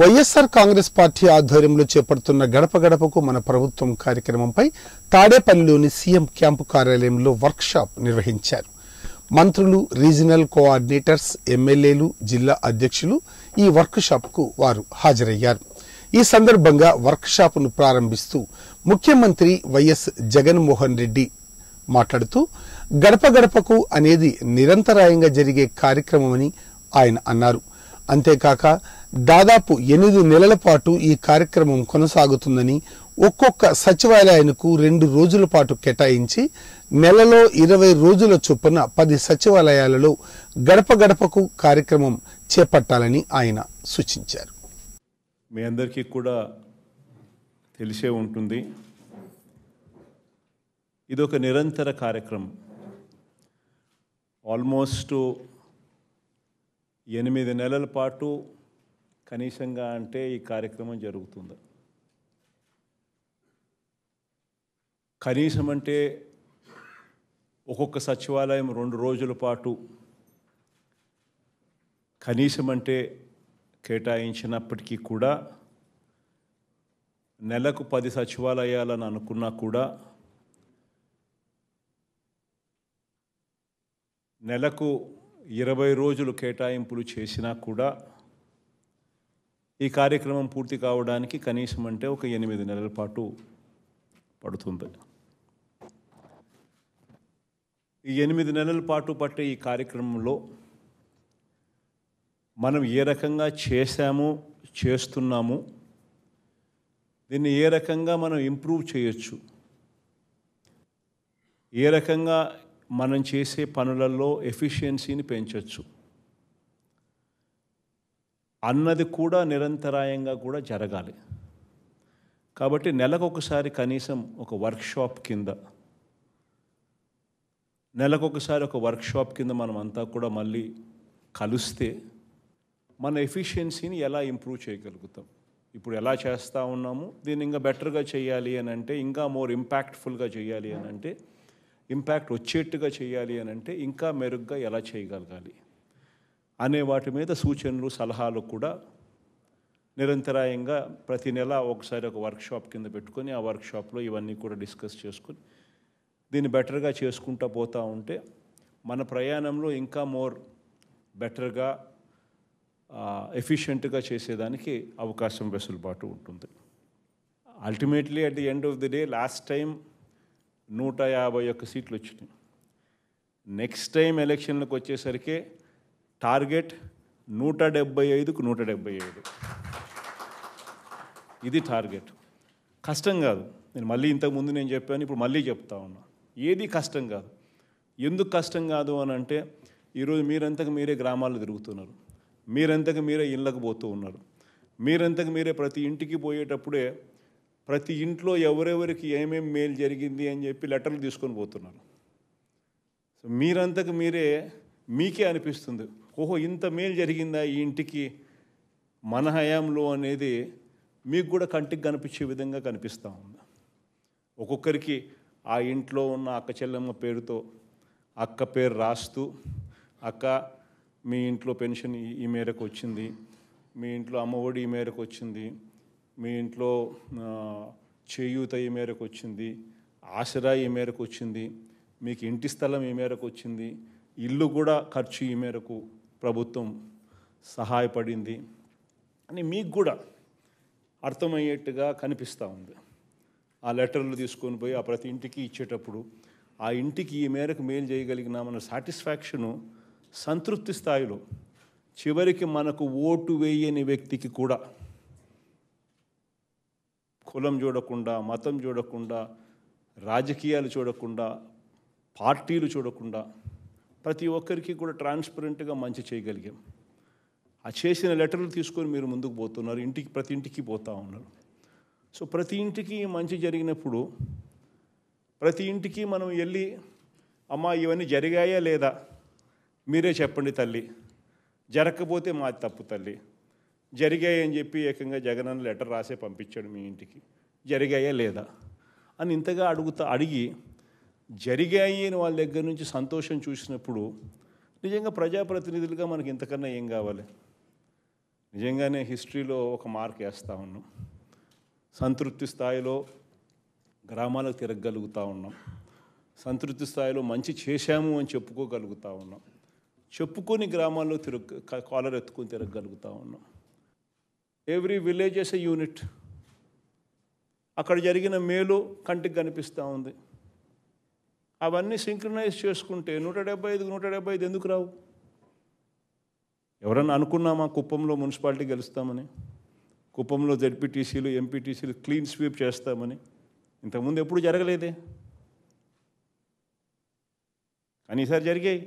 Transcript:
YSR Congress party ఆధ్వర్యంలో చేపడుతున్న గడప గడపకు మన ప్రభుత్వం కార్యక్రమంపై తాడేపల్లిలోని సీఎం క్యాంపు కార్యాలయంలో వర్క్షాప్ నిర్వహించారు మంత్రులు రీజనల్ కోఆర్డినేటర్స్ ఎమ్మెల్యేలు జిల్లా అధ్యక్షులు ఈ వర్క్షాప్కు వారు హాజరయ్యారు ఈ సందర్భంగా వర్క్షాప్ను ప్రారంభిస్తూ ముఖ్యమంత్రి వైఎస్ జగన్మోహన్ రెడ్డి మాట్లాడుతూ గడప గడపకు అనేది నిరంతరాయంగా జరిగే కార్యక్రమమని ఆయన అన్నారు అంతేకాక దాదాపు ఎనిమిది నెలల పాటు ఈ కార్యక్రమం కొనసాగుతుందని ఒక్కొక్క సచివాలయానికి రెండు రోజుల పాటు కేటాయించి నెలలో ఇరవై రోజుల చొప్పున పది సచివాలయాలలో గడప గడపకు కార్యక్రమం చేపట్టాలని ఆయన సూచించారు మీ అందరికీ కూడా తెలిసే ఉంటుంది ఇదొక నిరంతర కార్యక్రమం ఆల్మోస్ట్ ఎనిమిది నెలల పాటు కనీసంగా అంటే ఈ కార్యక్రమం జరుగుతుంది కనీసం అంటే ఒక్కొక్క సచివాలయం రెండు రోజుల పాటు కనీసం అంటే కేటాయించినప్పటికీ కూడా నెలకు పది సచివాలయాలని అనుకున్నా కూడా నెలకు ఇరవై రోజులు కేటాయింపులు చేసినా కూడా ఈ కార్యక్రమం పూర్తి కావడానికి కనీసం అంటే ఒక ఎనిమిది నెలల పాటు పడుతుంది ఈ ఎనిమిది నెలల పాటు పట్టే ఈ కార్యక్రమంలో మనం ఏ రకంగా చేశాము చేస్తున్నాము దీన్ని ఏ రకంగా మనం ఇంప్రూవ్ చేయొచ్చు ఏ రకంగా మనం చేసే పనులలో ఎఫిషియన్సీని పెంచవచ్చు అన్నది కూడా నిరంతరాయంగా కూడా జరగాలి కాబట్టి నెలకొకసారి కనీసం ఒక వర్క్షాప్ కింద నెలకొకసారి ఒక వర్క్షాప్ కింద మనం అంతా కూడా మళ్ళీ కలిస్తే మన ఎఫిషియన్సీని ఎలా ఇంప్రూవ్ చేయగలుగుతాం ఇప్పుడు ఎలా చేస్తూ ఉన్నాము దీన్ని ఇంకా బెటర్గా చేయాలి అని అంటే ఇంకా మోర్ ఇంపాక్ట్ఫుల్గా చేయాలి అని అంటే ఇంపాక్ట్ వచ్చేట్టుగా చేయాలి అని అంటే ఇంకా మెరుగ్గా ఎలా చేయగలగాలి అనే వాటి మీద సూచనలు సలహాలు కూడా నిరంతరాయంగా ప్రతి నెల ఒకసారి ఒక వర్క్షాప్ కింద పెట్టుకొని ఆ వర్క్షాప్లో ఇవన్నీ కూడా డిస్కస్ చేసుకొని దీన్ని బెటర్గా చేసుకుంటూ పోతూ ఉంటే మన ప్రయాణంలో ఇంకా మోర్ బెటర్గా ఎఫిషియెంట్గా చేసేదానికి అవకాశం వెసులుబాటు ఉంటుంది ultimately at the end of the day last time నూట యాభై ఒక్క సీట్లు వచ్చినాయి నెక్స్ట్ టైం ఎలక్షన్లకు వచ్చేసరికి టార్గెట్ నూట డెబ్బై ఐదుకు నూట డెబ్బై ఐదు ఇది టార్గెట్ కష్టం కాదు నేను మళ్ళీ ఇంతకుముందు నేను చెప్పాను ఇప్పుడు మళ్ళీ చెప్తా ఉన్నా ఏది కష్టం కాదు ఎందుకు కష్టం కాదు అని అంటే ఈరోజు మీరంతకు మీరే గ్రామాల్లో తిరుగుతున్నారు మీరంతకు మీరే ఇళ్ళకు పోతూ ఉన్నారు మీరంతకు మీరే ప్రతి ఇంటికి పోయేటప్పుడే ప్రతి ఇంట్లో ఎవరెవరికి ఏమేమి మేలు జరిగింది అని చెప్పి లెటర్లు తీసుకొని పోతున్నాను సో మీరంతకు మీరే మీకే అనిపిస్తుంది ఓహో ఇంత మేలు జరిగిందా ఈ ఇంటికి మన హయాంలో అనేది మీకు కూడా కంటికి కనిపించే విధంగా కనిపిస్తూ ఉంది ఒక్కొక్కరికి ఆ ఇంట్లో ఉన్న అక్క చెల్లెమ్మ పేరుతో అక్క పేరు రాస్తూ అక్క మీ ఇంట్లో పెన్షన్ ఈ మేరకు వచ్చింది మీ ఇంట్లో అమ్మఒడి ఈ మేరకు వచ్చింది మీ ఇంట్లో చేయూత ఈ మేరకు వచ్చింది ఆసరా ఈ మేరకు వచ్చింది మీకు ఇంటి స్థలం ఈ మేరకు వచ్చింది ఇల్లు కూడా ఖర్చు ఈ మేరకు ప్రభుత్వం సహాయపడింది అని మీకు కూడా అర్థమయ్యేట్టుగా కనిపిస్తూ ఉంది ఆ లెటర్లు తీసుకొని పోయి ఆ ప్రతి ఇంటికి ఇచ్చేటప్పుడు ఆ ఇంటికి ఈ మేరకు మేలు చేయగలిగినామన్న సాటిస్ఫాక్షను సంతృప్తి స్థాయిలో చివరికి మనకు ఓటు వేయని వ్యక్తికి కూడా కులం చూడకుండా మతం చూడకుండా రాజకీయాలు చూడకుండా పార్టీలు చూడకుండా ప్రతి ఒక్కరికి కూడా ట్రాన్స్పరెంట్గా మంచి చేయగలిగాం ఆ చేసిన లెటర్లు తీసుకొని మీరు ముందుకు పోతున్నారు ఇంటికి ప్రతి ఇంటికి పోతూ ఉన్నారు సో ప్రతి ఇంటికి మంచి జరిగినప్పుడు ప్రతి ఇంటికి మనం వెళ్ళి అమ్మ ఇవన్నీ జరిగాయా లేదా మీరే చెప్పండి తల్లి జరగకపోతే మాది తప్పు తల్లి జరిగాయని చెప్పి ఏకంగా జగన్ అన్న లెటర్ రాసే పంపించాడు మీ ఇంటికి జరిగాయా లేదా అని ఇంతగా అడుగుతా అడిగి జరిగాయి అని వాళ్ళ దగ్గర నుంచి సంతోషం చూసినప్పుడు నిజంగా ప్రజాప్రతినిధులుగా మనకి ఇంతకన్నా ఏం కావాలి నిజంగానే హిస్టరీలో ఒక మార్క్ వేస్తూ ఉన్నాం సంతృప్తి స్థాయిలో గ్రామాలకు తిరగగలుగుతూ ఉన్నాం సంతృప్తి స్థాయిలో మంచి చేశాము అని చెప్పుకోగలుగుతూ ఉన్నాం చెప్పుకొని గ్రామాల్లో తిరగ కాలర్ ఎత్తుకొని తిరగగలుగుతూ ఉన్నాం every village as a unit అక్కడ జరిగిన మేలు కంటికి కనిపిస్తూ ఉంది అవన్నీ సింక్రనైజ్ చేసుకుంటే నూట డెబ్బై ఐదు నూట డెబ్బై ఐదు ఎందుకు రావు ఎవరన్నా అనుకున్నామా కుప్పంలో మున్సిపాలిటీ గెలుస్తామని కుప్పంలో జడ్పీటీసీలు ఎంపీటీసీలు క్లీన్ స్వీప్ చేస్తామని ఇంతకుముందు ఎప్పుడు జరగలేదే కానీ ఈసారి జరిగాయి